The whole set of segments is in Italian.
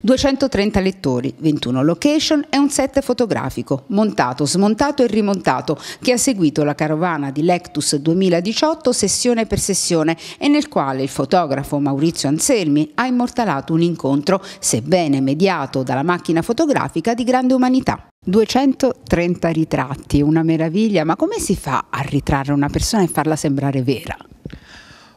230 lettori, 21 location e un set fotografico, montato, smontato e rimontato, che ha seguito la carovana di Lectus 2018 sessione per sessione e nel quale il fotografo Maurizio Anselmi ha immortalato un incontro, sebbene mediato dalla macchina fotografica, di grande umanità. 230 ritratti, una meraviglia, ma come si fa a ritrarre una persona e farla sembrare vera?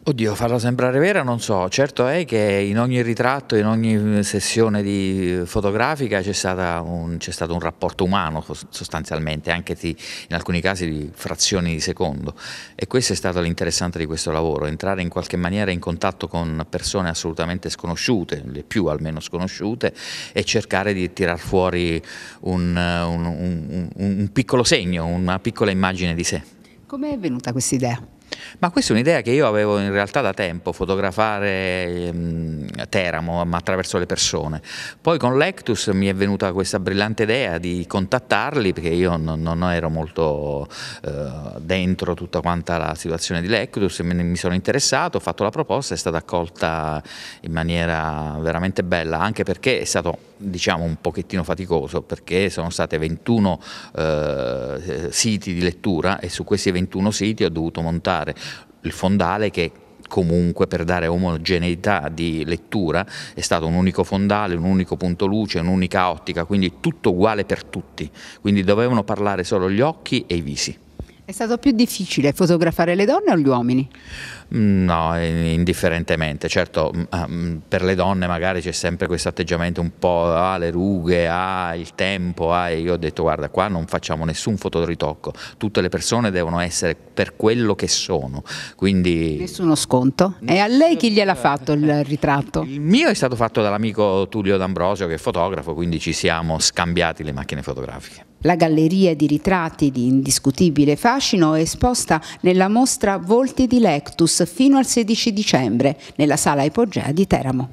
Oddio, farla sembrare vera non so, certo è che in ogni ritratto, in ogni eh, sessione fotografica c'è, un, c'è, stato un rapporto umano sostanzialmente, anche di, in alcuni casi di frazioni di secondo e questo è stato l'interessante di questo lavoro, entrare in qualche maniera in contatto con persone assolutamente sconosciute, le più almeno sconosciute e cercare di tirar fuori un, un, un piccolo segno, una piccola immagine di sé. Com'è venuta questa idea? Ma questa è un'idea che io avevo in realtà da tempo, fotografare mh, ehm, Teramo ma attraverso le persone. Poi con l'Ectus mi è venuta questa brillante idea di contattarli perché io non, non ero molto eh, dentro tutta quanta la situazione di l'Ectus, mi sono interessato, ho fatto la proposta, è stata accolta in maniera veramente bella, anche perché è stato diciamo un pochettino faticoso perché sono state 21 eh, siti di lettura e su questi 21 siti ho dovuto montare il fondale che comunque per dare omogeneità di lettura è stato un unico fondale, un unico punto luce, un'unica ottica, quindi tutto uguale per tutti, quindi dovevano parlare solo gli occhi e i visi. È stato più difficile fotografare le donne o gli uomini? Mm, no, indifferentemente, certo mm, ah, mm, per le donne magari c'è sempre questo atteggiamento un po' ah le rughe, ah il tempo, ah io ho detto guarda qua non facciamo nessun fotoritocco, tutte le persone devono essere per quello che sono, quindi... Nessuno sconto? E a lei chi gliel'ha fatto il ritratto? Il mio è stato fatto dall'amico Tullio D'Ambrosio che è fotografo, quindi ci siamo scambiati le macchine fotografiche. La galleria di ritratti di indiscutibile fascino è esposta nella mostra Volti di Lectus fino al 16 dicembre nella sala Ipogea di Teramo.